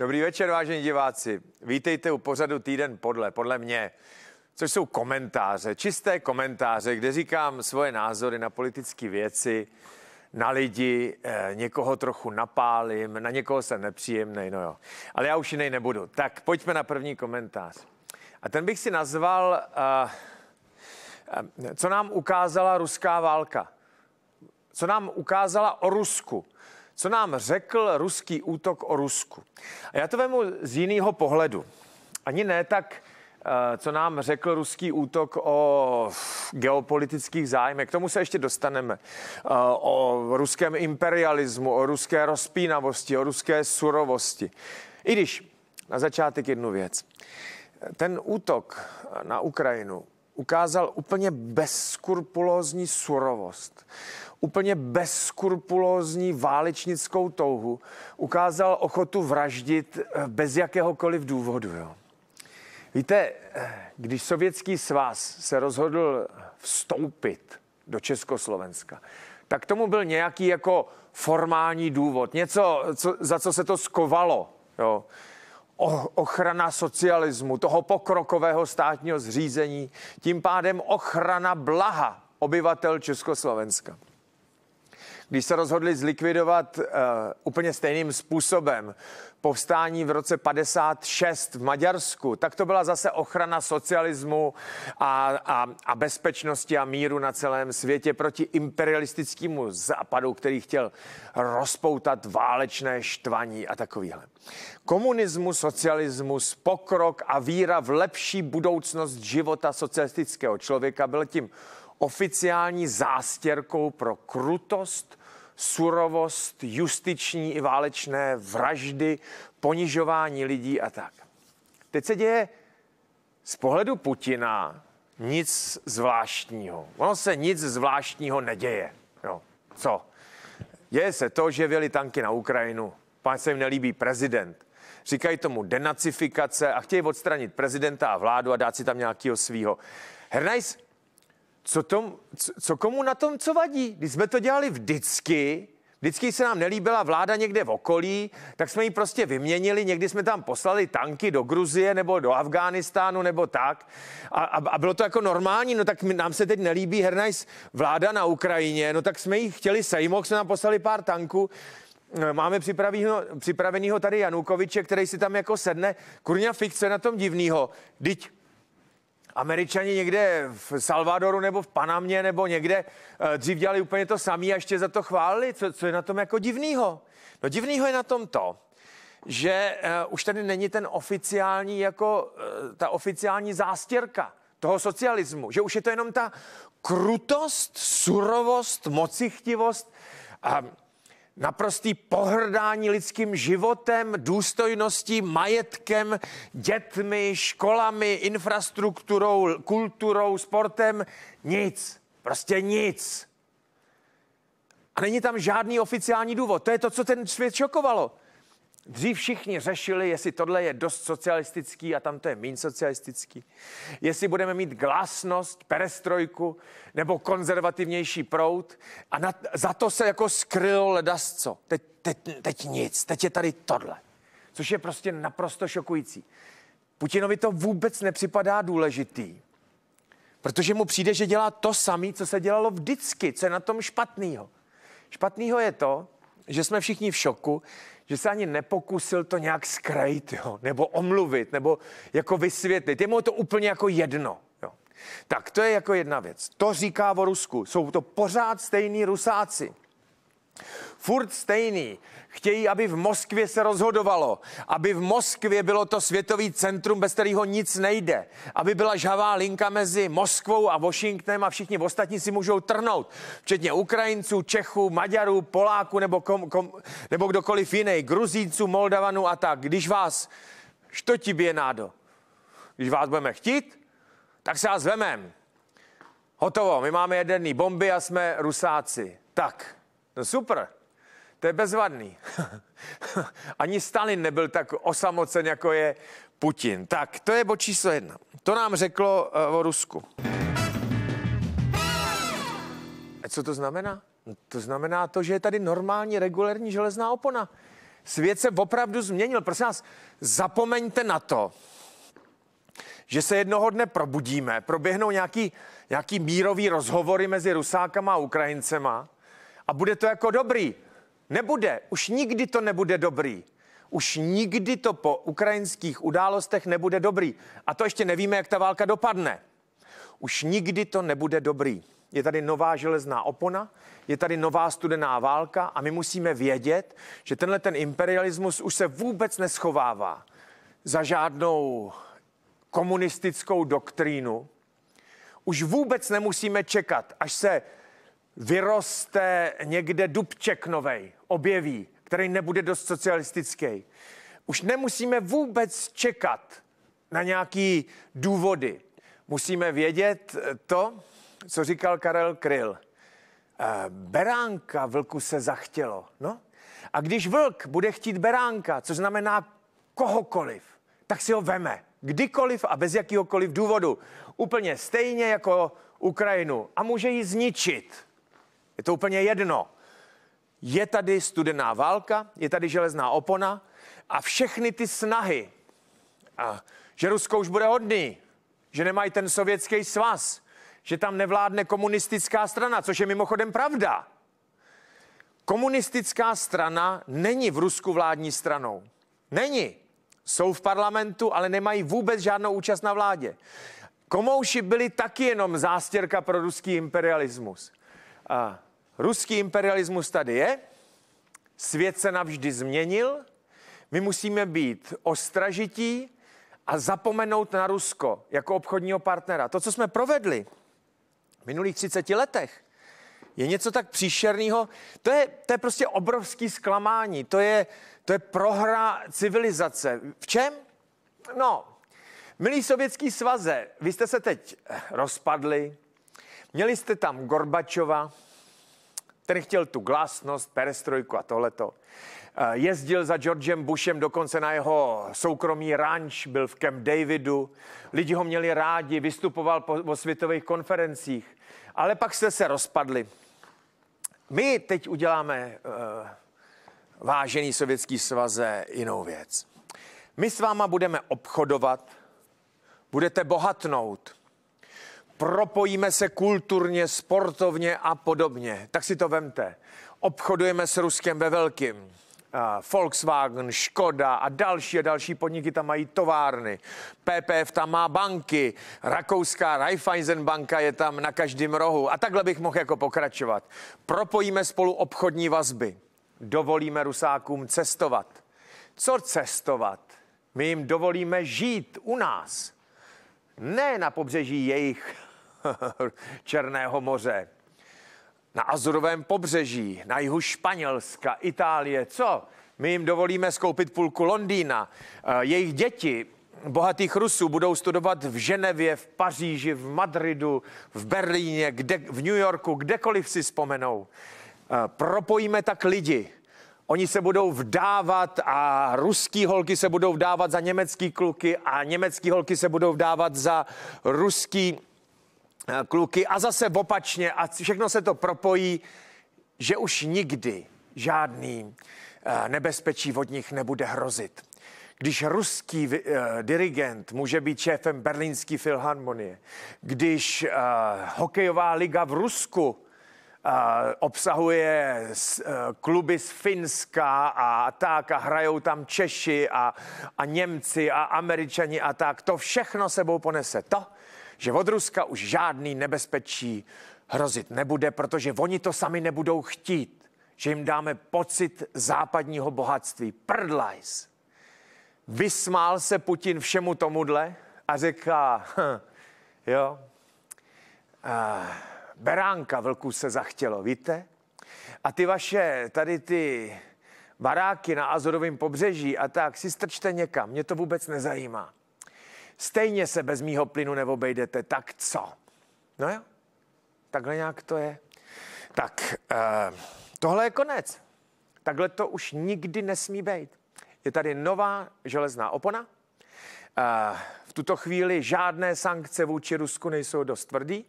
Dobrý večer, vážení diváci. Vítejte u pořadu Týden podle, podle mě, což jsou komentáře, čisté komentáře, kde říkám svoje názory na politické věci, na lidi, eh, někoho trochu napálím, na někoho jsem nepříjemný, no jo. Ale já už jiný nebudu. Tak pojďme na první komentář. A ten bych si nazval, eh, eh, co nám ukázala ruská válka. Co nám ukázala o Rusku co nám řekl ruský útok o Rusku. A já to vemu z jiného pohledu. Ani ne tak, eh, co nám řekl ruský útok o geopolitických zájmech. K tomu se ještě dostaneme. Eh, o ruském imperialismu, o ruské rozpínavosti, o ruské surovosti. I když na začátek jednu věc. Ten útok na Ukrajinu ukázal úplně bezskrupulózní surovost úplně bezskrupulózní válečnickou touhu, ukázal ochotu vraždit eh, bez jakéhokoliv důvodu. Jo. Víte, eh, když sovětský svaz se rozhodl vstoupit do Československa, tak tomu byl nějaký jako formální důvod, něco, co, za co se to skovalo. Jo. O, ochrana socialismu, toho pokrokového státního zřízení, tím pádem ochrana blaha obyvatel Československa když se rozhodli zlikvidovat uh, úplně stejným způsobem povstání v roce 56 v Maďarsku, tak to byla zase ochrana socialismu a, a, a bezpečnosti a míru na celém světě proti imperialistickému západu, který chtěl rozpoutat válečné štvaní a takovýhle. Komunismus, socialismus, pokrok a víra v lepší budoucnost života socialistického člověka byl tím oficiální zástěrkou pro krutost, surovost justiční i válečné vraždy, ponižování lidí a tak. Teď se děje z pohledu Putina nic zvláštního. Ono se nic zvláštního neděje. Jo. Co? Děje se to, že věli tanky na Ukrajinu. Pán se jim nelíbí prezident. Říkají tomu denacifikace a chtějí odstranit prezidenta a vládu a dát si tam nějakého svýho. Hernajs co, tom, co komu na tom co vadí? Když jsme to dělali vždycky, Vždycky se nám nelíbila vláda někde v okolí, tak jsme ji prostě vyměnili, někdy jsme tam poslali tanky do Gruzie nebo do Afghánistánu nebo tak. A, a, a bylo to jako normální, no tak nám se teď nelíbí hernajs vláda na Ukrajině, no tak jsme ji chtěli sejmout, jsme nám poslali pár tanků. E, máme připravenýho tady Janukoviče, který si tam jako sedne. Kurňa fikce na tom divnýho. Teď američani někde v Salvadoru nebo v Panamě nebo někde eh, dřív dělali úplně to samé a ještě za to chválili. Co, co je na tom jako divného? No divného je na tom to, že uh, už tady není ten oficiální, jako uh, ta oficiální zástěrka toho socialismu, že už je to jenom ta krutost, surovost, mocichtivost, uh, naprostý pohrdání lidským životem, důstojností, majetkem, dětmi, školami, infrastrukturou, kulturou, sportem. Nic. Prostě nic. A není tam žádný oficiální důvod. To je to, co ten svět šokovalo. Dřív všichni řešili, jestli tohle je dost socialistický a tamto je méně socialistický. Jestli budeme mít glasnost, perestrojku nebo konzervativnější prout. A na, za to se jako skrylo ledasco. Teď, teď, teď nic, teď je tady tohle. Což je prostě naprosto šokující. Putinovi to vůbec nepřipadá důležitý. Protože mu přijde, že dělá to samé, co se dělalo vždycky, co je na tom špatného. Špatného je to, že jsme všichni v šoku, že se ani nepokusil to nějak skrajit, jo, nebo omluvit, nebo jako vysvětlit. Je mu to úplně jako jedno. Jo. Tak to je jako jedna věc. To říká o Rusku. Jsou to pořád stejní Rusáci. Furt stejný. Chtějí, aby v Moskvě se rozhodovalo, aby v Moskvě bylo to světový centrum, bez kterého nic nejde, aby byla žhavá linka mezi Moskvou a Washingtonem a všichni ostatní si můžou trhnout, včetně Ukrajinců, Čechů, Maďarů, Poláků nebo, kom, kom, nebo kdokoliv jiný, Gruzínců, Moldavanů a tak. Když vás, što ti bije nádo? Když vás budeme chtít, tak se vás vemem. Hotovo, my máme jaderný bomby a jsme rusáci. Tak. No super, to je bezvadný. Ani Stalin nebyl tak osamocen, jako je Putin. Tak, to je bod číslo jedna. To nám řeklo uh, o Rusku. A co to znamená? No, to znamená to, že je tady normální regulární železná opona. Svět se opravdu změnil. Prosím vás, zapomeňte na to, že se jednoho dne probudíme, proběhnou nějaký, nějaký mírový rozhovory mezi Rusákama a Ukrajincema a bude to jako dobrý. Nebude, už nikdy to nebude dobrý. Už nikdy to po ukrajinských událostech nebude dobrý. A to ještě nevíme, jak ta válka dopadne. Už nikdy to nebude dobrý. Je tady nová železná opona, je tady nová studená válka a my musíme vědět, že tenhle ten imperialismus už se vůbec neschovává za žádnou komunistickou doktrínu. Už vůbec nemusíme čekat, až se vyroste někde dubček novej, objeví, který nebude dost socialistický. Už nemusíme vůbec čekat na nějaký důvody. Musíme vědět to, co říkal Karel Kryl. Eh, beránka vlku se zachtělo. No? A když vlk bude chtít beránka, což znamená kohokoliv, tak si ho veme. Kdykoliv a bez jakýhokoliv důvodu. Úplně stejně jako Ukrajinu. A může ji zničit. Je to úplně jedno. Je tady studená válka, je tady železná opona a všechny ty snahy, a, že Rusko už bude hodný, že nemají ten sovětský svaz, že tam nevládne komunistická strana, což je mimochodem pravda. Komunistická strana není v Rusku vládní stranou. Není. Jsou v parlamentu, ale nemají vůbec žádnou účast na vládě. Komouši byli taky jenom zástěrka pro ruský imperialismus. A ruský imperialismus tady je, svět se navždy změnil, my musíme být ostražití a zapomenout na Rusko jako obchodního partnera. To, co jsme provedli v minulých 30 letech, je něco tak příšerného. To je, to je prostě obrovský zklamání. To je, to je prohra civilizace. V čem? No, milí sovětský svaze, vy jste se teď rozpadli, měli jste tam Gorbačova, ten chtěl tu glasnost, perestrojku a tohleto. Eh, jezdil za Georgem Bushem dokonce na jeho soukromý ranč, byl v Camp Davidu. Lidi ho měli rádi, vystupoval po, po světových konferencích. Ale pak jste se rozpadli. My teď uděláme, uh, vážený sovětský svaze, jinou věc. My s váma budeme obchodovat, budete bohatnout – propojíme se kulturně, sportovně a podobně. Tak si to vemte. Obchodujeme s Ruskem ve velkým. Volkswagen, Škoda a další a další podniky tam mají továrny. PPF tam má banky, rakouská Raiffeisen banka je tam na každém rohu a takhle bych mohl jako pokračovat. Propojíme spolu obchodní vazby, dovolíme Rusákům cestovat. Co cestovat? My jim dovolíme žít u nás, ne na pobřeží jejich Černého moře, na Azurovém pobřeží, na jihu Španělska, Itálie, co? My jim dovolíme skoupit půlku Londýna. Eh, jejich děti bohatých Rusů budou studovat v Ženevě, v Paříži, v Madridu, v Berlíně, kde, v New Yorku, kdekoliv si vzpomenou. Eh, propojíme tak lidi. Oni se budou vdávat a ruský holky se budou vdávat za německý kluky a německý holky se budou vdávat za ruský Eh, kluky a zase opačně a všechno se to propojí, že už nikdy žádný eh, nebezpečí od nich nebude hrozit. Když ruský uh, dirigent může být šéfem berlínské filharmonie, když uh, hokejová liga v Rusku uh, obsahuje s, uh, kluby z Finska a tak a hrajou tam Češi a, a Němci a Američani a tak, to všechno sebou ponese to, že od Ruska už žádný nebezpečí hrozit nebude, protože oni to sami nebudou chtít, že jim dáme pocit západního bohatství. Prdlajs. Vysmál se Putin všemu tomuhle a říká, hm, jo, a beránka vlku se zachtělo, víte? A ty vaše, tady ty baráky na Azorovém pobřeží a tak si strčte někam, mě to vůbec nezajímá. Stejně se bez mýho plynu neobejdete, tak co? No jo, takhle nějak to je. Tak, eh, tohle je konec. Takhle to už nikdy nesmí být. Je tady nová železná opona. Eh, v tuto chvíli žádné sankce vůči Rusku nejsou dost tvrdý.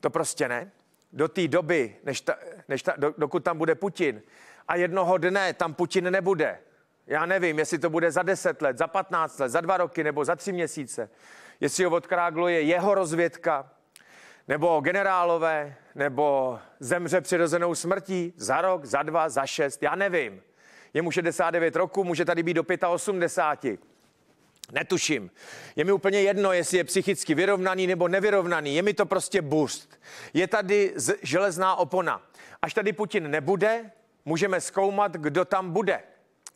To prostě ne. Do té doby, než ta, než ta, do, dokud tam bude Putin a jednoho dne tam Putin nebude, já nevím, jestli to bude za 10 let, za 15 let, za dva roky nebo za tři měsíce. Jestli ho odkrágluje jeho rozvědka, nebo generálové, nebo zemře přirozenou smrtí za rok, za dva, za šest, já nevím. Je mu 69 roku, může tady být do 85. Netuším. Je mi úplně jedno, jestli je psychicky vyrovnaný nebo nevyrovnaný. Je mi to prostě burst. Je tady železná opona. Až tady Putin nebude, můžeme zkoumat, kdo tam bude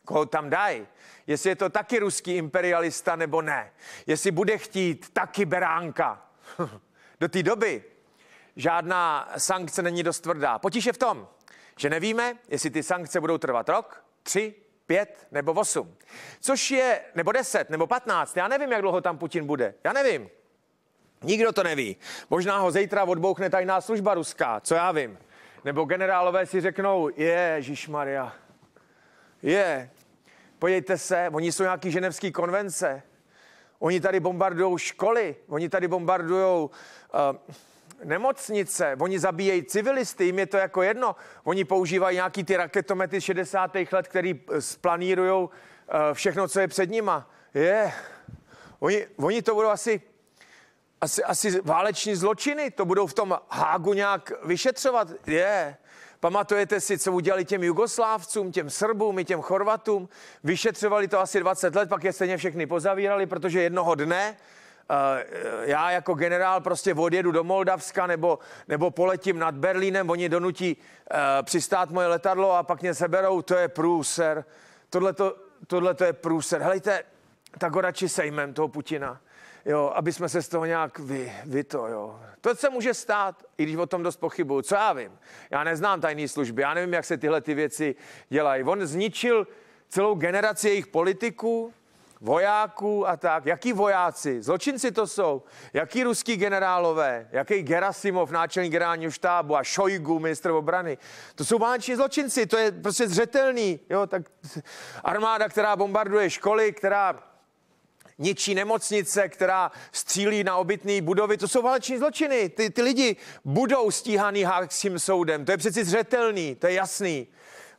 koho tam dají, jestli je to taky ruský imperialista nebo ne, jestli bude chtít taky beránka. Do té doby žádná sankce není dost tvrdá. Potíž je v tom, že nevíme, jestli ty sankce budou trvat rok, tři, pět nebo osm. Což je, nebo deset, nebo patnáct. Já nevím, jak dlouho tam Putin bude. Já nevím. Nikdo to neví. Možná ho zítra odbouchne tajná služba ruská, co já vím. Nebo generálové si řeknou, je, Maria, je, Podívejte se, oni jsou nějaký ženevský konvence. Oni tady bombardují školy, oni tady bombardují uh, nemocnice, oni zabíjejí civilisty, jim je to jako jedno. Oni používají nějaký ty raketomety 60. let, který eh, splanírují uh, všechno, co je před nima. Je, yeah. oni, oni to budou asi, asi, asi váleční zločiny, to budou v tom hágu nějak vyšetřovat. Je, yeah. Pamatujete si, co udělali těm Jugoslávcům, těm Srbům i těm Chorvatům? Vyšetřovali to asi 20 let, pak je stejně všechny pozavírali, protože jednoho dne eh, já jako generál prostě odjedu do Moldavska nebo, nebo poletím nad Berlínem, oni donutí eh, přistát moje letadlo a pak mě seberou, to je průser. Tohle to je průser. Helejte, tak ho radši sejmem toho Putina jo, aby jsme se z toho nějak vy, vy to, jo. To se může stát, i když o tom dost pochybuju, co já vím. Já neznám tajné služby, já nevím, jak se tyhle ty věci dělají. On zničil celou generaci jejich politiků, vojáků a tak. Jaký vojáci? Zločinci to jsou. Jaký ruský generálové? Jaký Gerasimov, náčelník generálního štábu a Šojgu, ministr obrany? To jsou váleční zločinci, to je prostě zřetelný. Jo, tak armáda, která bombarduje školy, která ničí nemocnice, která střílí na obytné budovy. To jsou váleční zločiny. Ty, ty lidi budou stíhaný hákským soudem. To je přeci zřetelný, to je jasný.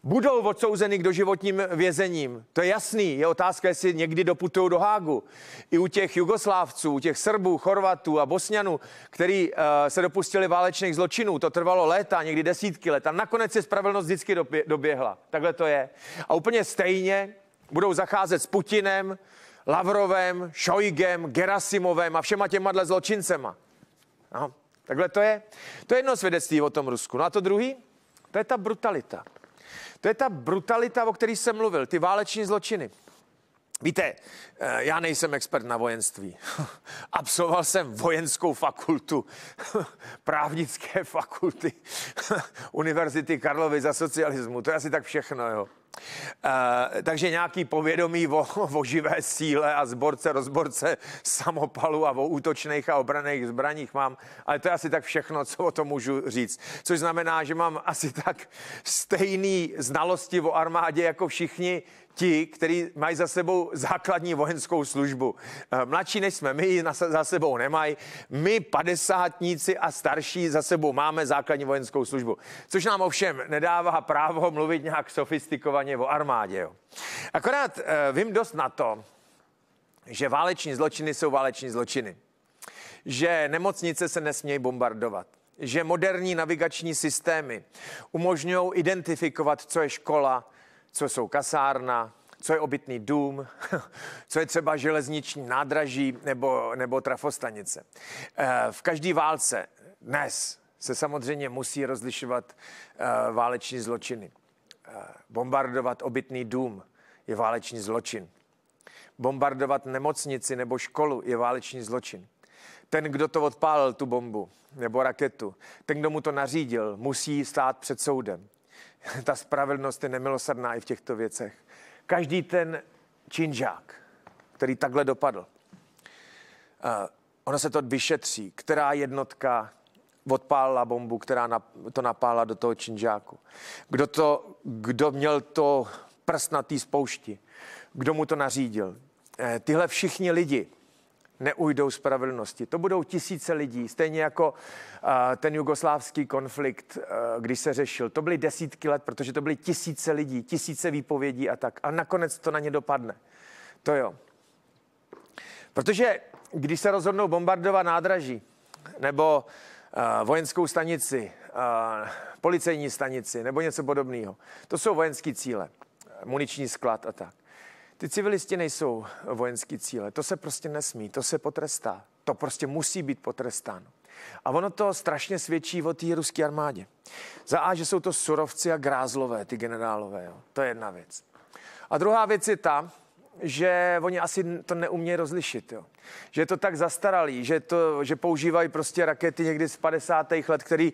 Budou odsouzeny k doživotním vězením. To je jasný. Je otázka, jestli někdy doputují do Hágu. I u těch Jugoslávců, u těch Srbů, Chorvatů a Bosňanů, který uh, se dopustili válečných zločinů, to trvalo léta, někdy desítky let. A nakonec se spravedlnost vždycky doběhla. Takhle to je. A úplně stejně budou zacházet s Putinem, Lavrovem, Šojgem, Gerasimovem a všema těma dle zločincema. No, takhle to je. To je jedno svědectví o tom Rusku. No a to druhý, to je ta brutalita. To je ta brutalita, o který jsem mluvil, ty váleční zločiny. Víte, eh, já nejsem expert na vojenství. Absolvoval jsem vojenskou fakultu, právnické fakulty, Univerzity Karlovy za socialismu. To je asi tak všechno, jo. E, takže nějaký povědomí o, o živé síle a zborce, rozborce samopalu a o útočných a obraných zbraních mám, ale to je asi tak všechno, co o tom můžu říct. Což znamená, že mám asi tak stejný znalosti o armádě jako všichni, ti, kteří mají za sebou základní vojenskou službu. Eh, mladší než jsme my, za sebou nemají. My, padesátníci a starší, za sebou máme základní vojenskou službu. Což nám ovšem nedává právo mluvit nějak sofistikovaně o armádě. Jo. Akorát eh, vím dost na to, že váleční zločiny jsou váleční zločiny. Že nemocnice se nesmějí bombardovat že moderní navigační systémy umožňují identifikovat, co je škola, co jsou kasárna, co je obytný dům, co je třeba železniční nádraží nebo, nebo trafostanice. Eh, v každé válce dnes se samozřejmě musí rozlišovat eh, váleční zločiny. Eh, bombardovat obytný dům je váleční zločin. Bombardovat nemocnici nebo školu je váleční zločin. Ten, kdo to odpálil, tu bombu nebo raketu, ten, kdo mu to nařídil, musí stát před soudem ta spravedlnost je nemilosrdná i v těchto věcech. Každý ten činžák, který takhle dopadl, eh, ono se to vyšetří, která jednotka odpálila bombu, která to napála do toho činžáku. Kdo, to, kdo měl to prst na té spoušti, kdo mu to nařídil. Eh, tyhle všichni lidi neujdou spravedlnosti. To budou tisíce lidí, stejně jako ten jugoslávský konflikt, když se řešil. To byly desítky let, protože to byly tisíce lidí, tisíce výpovědí a tak. A nakonec to na ně dopadne. To jo. Protože když se rozhodnou bombardovat nádraží nebo vojenskou stanici, policejní stanici nebo něco podobného, to jsou vojenské cíle, muniční sklad a tak. Ty civilisti nejsou vojenský cíle. To se prostě nesmí, to se potrestá. To prostě musí být potrestáno. A ono to strašně svědčí o té ruské armádě. Za A, že jsou to surovci a grázlové, ty generálové. Jo. To je jedna věc. A druhá věc je ta, že oni asi to neumějí rozlišit. Jo. Že je to tak zastaralý, že, to, že používají prostě rakety někdy z 50. let, který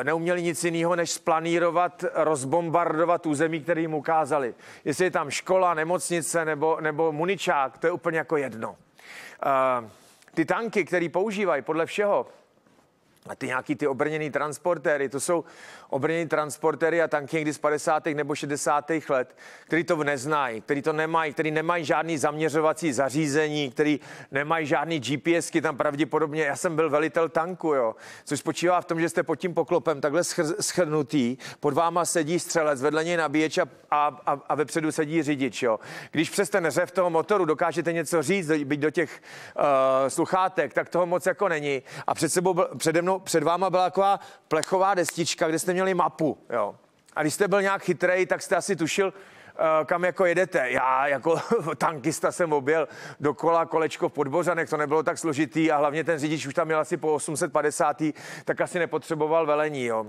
e, neuměli nic jiného, než splanírovat, rozbombardovat území, který jim ukázali. Jestli je tam škola, nemocnice nebo, nebo muničák, to je úplně jako jedno. E, ty tanky, které používají podle všeho, a ty nějaký ty obrněný transportéry, to jsou obrněný transportéry a tanky někdy z 50. nebo 60. let, který to neznají, který to nemají, který nemají žádný zaměřovací zařízení, který nemají žádný GPSky tam pravděpodobně. Já jsem byl velitel tanku, jo, což spočívá v tom, že jste pod tím poklopem takhle schrnutý, pod váma sedí střelec, vedle něj nabíječ a, a, a, a vepředu sedí řidič. Jo. Když přes ten řev toho motoru dokážete něco říct, být do těch uh, sluchátek, tak toho moc jako není. A před sebou, přede mnou před váma byla taková plechová destička, kde jste měli mapu, jo. A když jste byl nějak chytrej, tak jste asi tušil, eh, kam jako jedete. Já jako tankista jsem objel dokola kolečko v Podbořanech, to nebylo tak složitý a hlavně ten řidič už tam měl asi po 850, tak asi nepotřeboval velení. Jo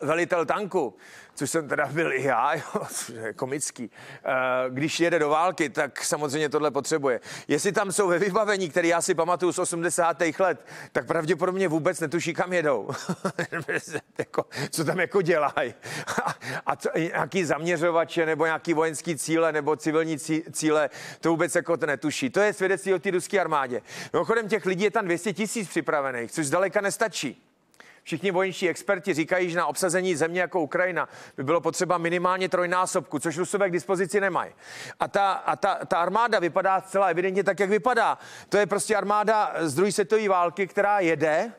velitel tanku, což jsem teda byl i já, jo, což je komický, eh, když jede do války, tak samozřejmě tohle potřebuje. Jestli tam jsou ve vybavení, které já si pamatuju z 80. let, tak pravděpodobně vůbec netuší, kam jedou. Jako, co tam jako dělají. A co, nějaký zaměřovače, nebo nějaký vojenský cíle, nebo civilní cíle, to vůbec jako to netuší. To je svědectví o té ruské armádě. Mimochodem těch lidí je tam 200 tisíc připravených, což zdaleka nestačí. Všichni vojenští experti říkají, že na obsazení země jako Ukrajina by bylo potřeba minimálně trojnásobku, což Rusové k dispozici nemají. A ta, a ta, ta armáda vypadá zcela evidentně tak, jak vypadá. To je prostě armáda z druhé světové války, která jede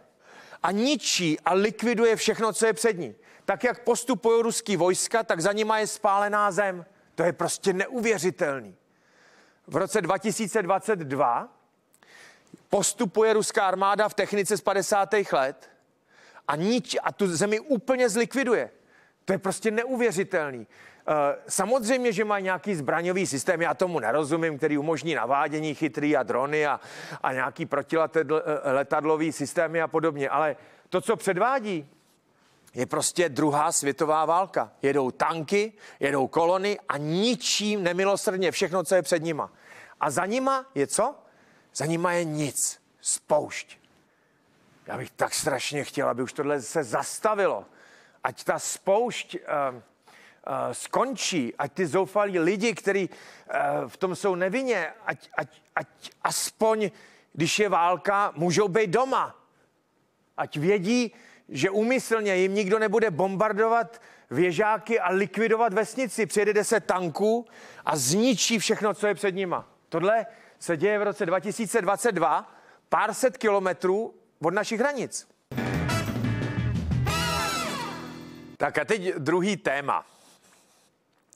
a ničí a likviduje všechno, co je před ní. Tak, jak postupují ruský vojska, tak za nima je spálená zem. To je prostě neuvěřitelný. V roce 2022 postupuje ruská armáda v technice z 50. let a, nič, a tu zemi úplně zlikviduje. To je prostě neuvěřitelný. Eh, samozřejmě, že má nějaký zbraňový systém, já tomu nerozumím, který umožní navádění chytrý a drony a, a nějaký protiletadlový eh, systémy a podobně, ale to, co předvádí, je prostě druhá světová válka. Jedou tanky, jedou kolony a ničí nemilosrdně všechno, co je před nima. A za nima je co? Za nima je nic. Spoušť já bych tak strašně chtěl, aby už tohle se zastavilo. Ať ta spoušť uh, uh, skončí, ať ty zoufalí lidi, kteří uh, eh, v tom jsou nevinně, ať, ať, ať aspoň, když je válka, můžou být doma. Ať vědí, že úmyslně jim nikdo nebude bombardovat věžáky a likvidovat vesnici. Přijede 10 tanků a zničí všechno, co je před nima. Tohle se děje v roce 2022, pár set kilometrů od našich hranic. Tak a teď druhý téma.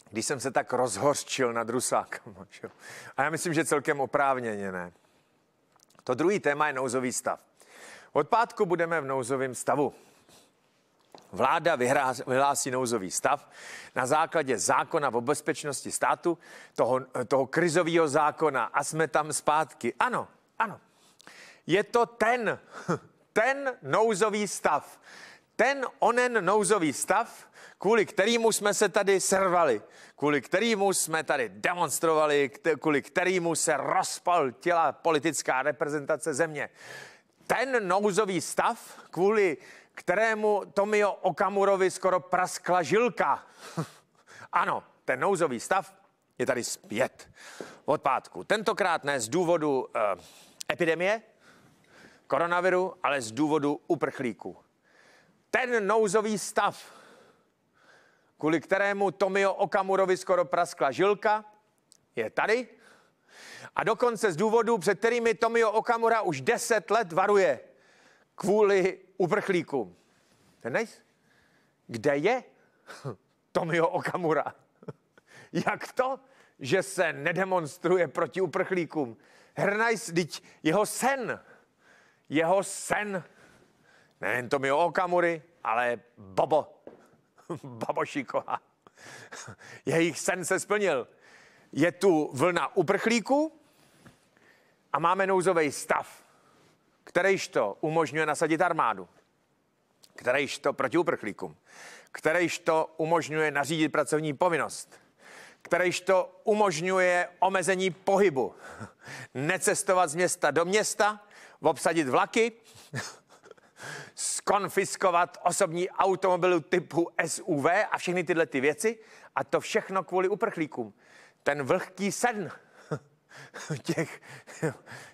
Když jsem se tak rozhořčil nad Rusákem. A já myslím, že celkem oprávněně ne. To druhý téma je nouzový stav. Od pátku budeme v nouzovém stavu. Vláda vyhlásí nouzový stav na základě zákona o bezpečnosti státu, toho, toho krizového zákona a jsme tam zpátky. Ano, ano, je to ten, ten nouzový stav. Ten onen nouzový stav, kvůli kterýmu jsme se tady servali, kvůli kterýmu jsme tady demonstrovali, kvůli kterýmu se rozpaltila politická reprezentace země. Ten nouzový stav, kvůli kterému Tomio Okamurovi skoro praskla žilka. ano, ten nouzový stav je tady zpět od pátku. Tentokrát ne z důvodu eh, epidemie, koronaviru, ale z důvodu uprchlíků. Ten nouzový stav, kvůli kterému Tomio Okamurovi skoro praskla žilka, je tady. A dokonce z důvodu, před kterými Tomio Okamura už 10 let varuje kvůli uprchlíkům. Kde je Tomio Okamura? Jak to, že se nedemonstruje proti uprchlíkům? Hrnajs, teď jeho sen jeho sen, nejen o Okamury, ale Bobo, Babošíková. Jejich sen se splnil. Je tu vlna uprchlíků a máme nouzový stav, kterýž to umožňuje nasadit armádu, kterýž to proti uprchlíkům, kterýž to umožňuje nařídit pracovní povinnost, kterýž to umožňuje omezení pohybu, necestovat z města do města, obsadit vlaky, skonfiskovat osobní automobilu typu SUV a všechny tyhle ty věci. A to všechno kvůli uprchlíkům. Ten vlhký sen těch,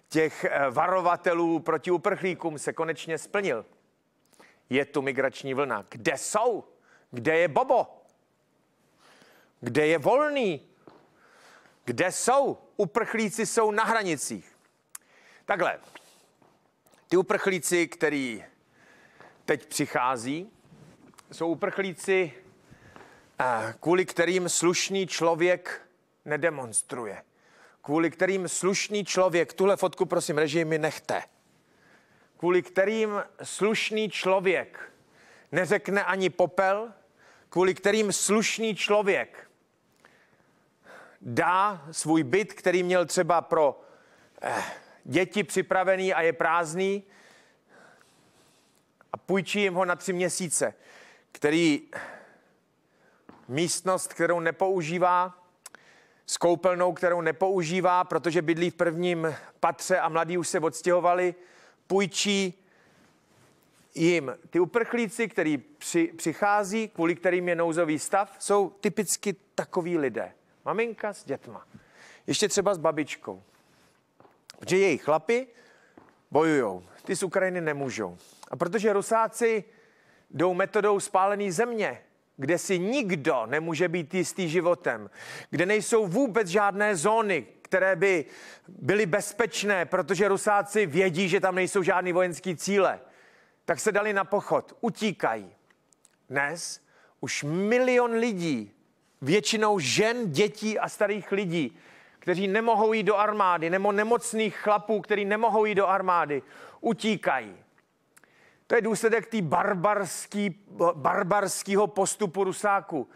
těch eh, varovatelů proti uprchlíkům se konečně splnil. Je tu migrační vlna. Kde jsou? Kde je Bobo? Kde je volný? Kde jsou? Uprchlíci jsou na hranicích. Takhle, ty uprchlíci, který teď přichází, jsou uprchlíci, eh, kvůli kterým slušný člověk nedemonstruje. Kvůli kterým slušný člověk, tuhle fotku prosím režimy nechte, kvůli kterým slušný člověk neřekne ani popel, kvůli kterým slušný člověk dá svůj byt, který měl třeba pro eh, děti připravený a je prázdný a půjčí jim ho na tři měsíce, který místnost, kterou nepoužívá, s koupelnou, kterou nepoužívá, protože bydlí v prvním patře a mladí už se odstěhovali, půjčí jim. Ty uprchlíci, který při, přichází, kvůli kterým je nouzový stav, jsou typicky takový lidé. Maminka s dětma. Ještě třeba s babičkou. Protože jejich chlapi bojujou, ty z Ukrajiny nemůžou. A protože Rusáci jdou metodou spálený země, kde si nikdo nemůže být jistý životem, kde nejsou vůbec žádné zóny, které by byly bezpečné, protože Rusáci vědí, že tam nejsou žádný vojenský cíle, tak se dali na pochod, utíkají. Dnes už milion lidí, většinou žen, dětí a starých lidí, kteří nemohou jít do armády, nebo nemocných chlapů, kteří nemohou jít do armády, utíkají. To je důsledek té barbarský, barbarského postupu Rusáku.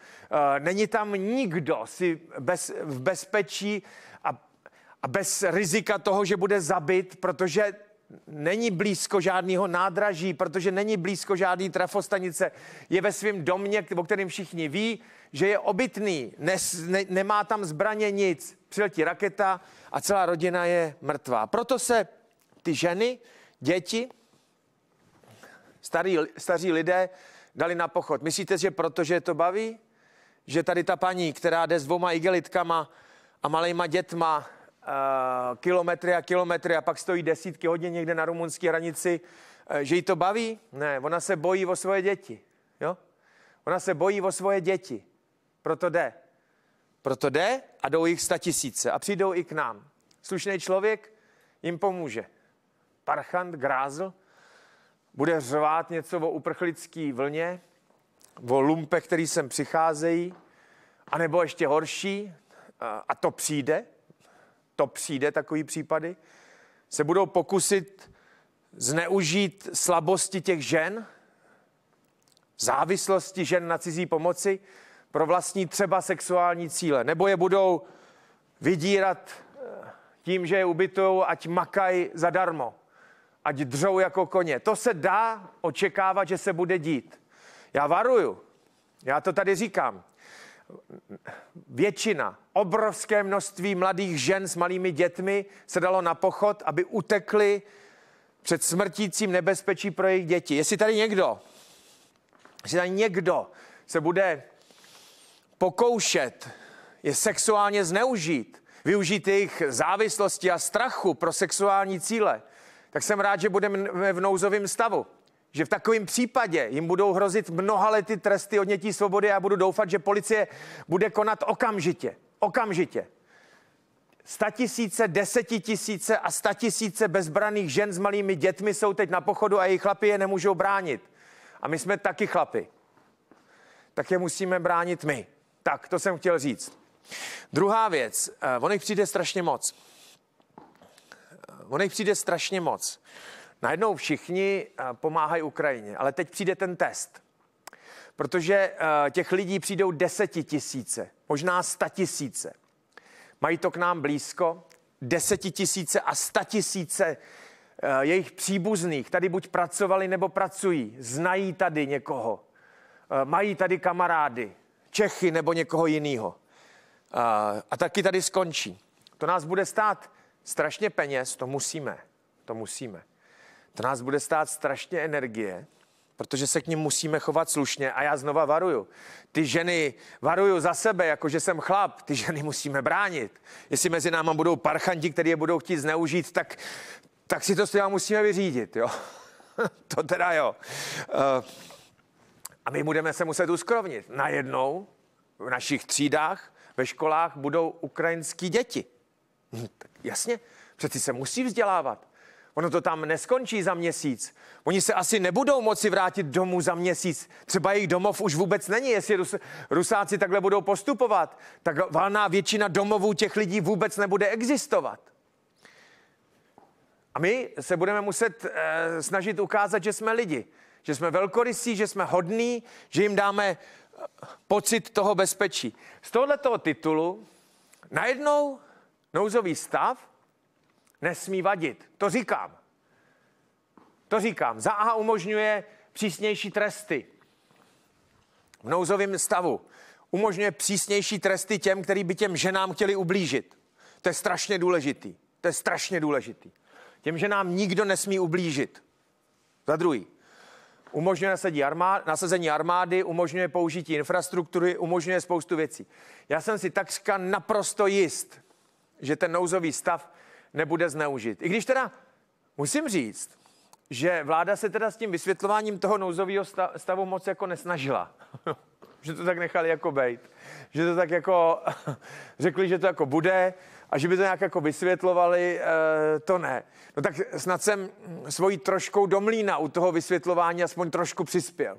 E, není tam nikdo si bez, v bezpečí a, a bez rizika toho, že bude zabit, protože není blízko žádného nádraží, protože není blízko žádný trafostanice. Je ve svém domě, o kterém všichni ví, že je obytný, ne, ne, nemá tam zbraně nic přiletí raketa a celá rodina je mrtvá. Proto se ty ženy, děti, starý, staří lidé dali na pochod. Myslíte, že protože to baví? Že tady ta paní, která jde s dvoma igelitkama a malejma dětma uh, kilometry a kilometry a pak stojí desítky hodin někde na rumunské hranici, uh, že jí to baví? Ne, ona se bojí o svoje děti. Jo? Ona se bojí o svoje děti. Proto jde. Proto jde a jdou jich tisíce a přijdou i k nám. Slušný člověk jim pomůže. Parchant Grázl bude řvát něco o uprchlický vlně, o lumpe, který sem přicházejí, anebo ještě horší, a to přijde, to přijde takový případy, se budou pokusit zneužít slabosti těch žen, závislosti žen na cizí pomoci, pro vlastní třeba sexuální cíle, nebo je budou vydírat eh, tím, že je ubytou, ať makají zadarmo, ať dřou jako koně. To se dá očekávat, že se bude dít. Já varuju, já to tady říkám. Většina, obrovské množství mladých žen s malými dětmi se dalo na pochod, aby utekli před smrtícím nebezpečí pro jejich děti. Jestli tady někdo, jestli tady někdo se bude pokoušet, je sexuálně zneužít, využít jejich závislosti a strachu pro sexuální cíle, tak jsem rád, že budeme v nouzovém stavu. Že v takovém případě jim budou hrozit mnoha lety tresty odnětí svobody a budu doufat, že policie bude konat okamžitě. Okamžitě. Statisíce, desetitisíce a statisíce bezbraných žen s malými dětmi jsou teď na pochodu a jejich chlapi je nemůžou bránit. A my jsme taky chlapi. Tak je musíme bránit my. Tak, to jsem chtěl říct. Druhá věc, eh, on jich přijde strašně moc. Eh, on jich přijde strašně moc. Najednou všichni eh, pomáhají Ukrajině, ale teď přijde ten test. Protože těch lidí přijdou desetitisíce, možná statisíce. Mají to k nám blízko, desetitisíce a statisíce jejich příbuzných tady buď pracovali nebo pracují, znají tady někoho, mají tady kamarády, Čechy nebo někoho jiného. A, a taky tady skončí. To nás bude stát strašně peněz, to musíme, to musíme. To nás bude stát strašně energie, protože se k ním musíme chovat slušně a já znova varuju. Ty ženy varuju za sebe, jakože jsem chlap, ty ženy musíme bránit. Jestli mezi náma budou parchanti, kteří je budou chtít zneužít, tak, tak si to s musíme vyřídit, jo. to teda jo. Uh, a my budeme se muset uskrovnit. Najednou v našich třídách, ve školách budou ukrajinský děti. No, tak jasně, přeci se musí vzdělávat. Ono to tam neskončí za měsíc. Oni se asi nebudou moci vrátit domů za měsíc. Třeba jejich domov už vůbec není, jestli Rus, Rusáci takhle budou postupovat. Tak valná většina domovů těch lidí vůbec nebude existovat. A my se budeme muset e, snažit ukázat, že jsme lidi že jsme velkorysí, že jsme hodní, že jim dáme eh, pocit toho bezpečí. Z tohoto titulu najednou nouzový stav nesmí vadit. To říkám. To říkám. Za A umožňuje přísnější tresty. V nouzovém stavu umožňuje přísnější tresty těm, který by těm ženám chtěli ublížit. To je strašně důležitý. To je strašně důležitý. Těm ženám nikdo nesmí ublížit. Za druhý, umožňuje armád, nasazení armády, umožňuje použití infrastruktury, umožňuje spoustu věcí. Já jsem si takřka naprosto jist, že ten nouzový stav nebude zneužit. I když teda musím říct, že vláda se teda s tím vysvětlováním toho nouzového stavu moc jako nesnažila. že to tak nechali jako bejt. Že to tak jako řekli, že to jako bude, a že by to nějak jako vysvětlovali, eh, to ne. No tak snad jsem svojí troškou domlína u toho vysvětlování aspoň trošku přispěl.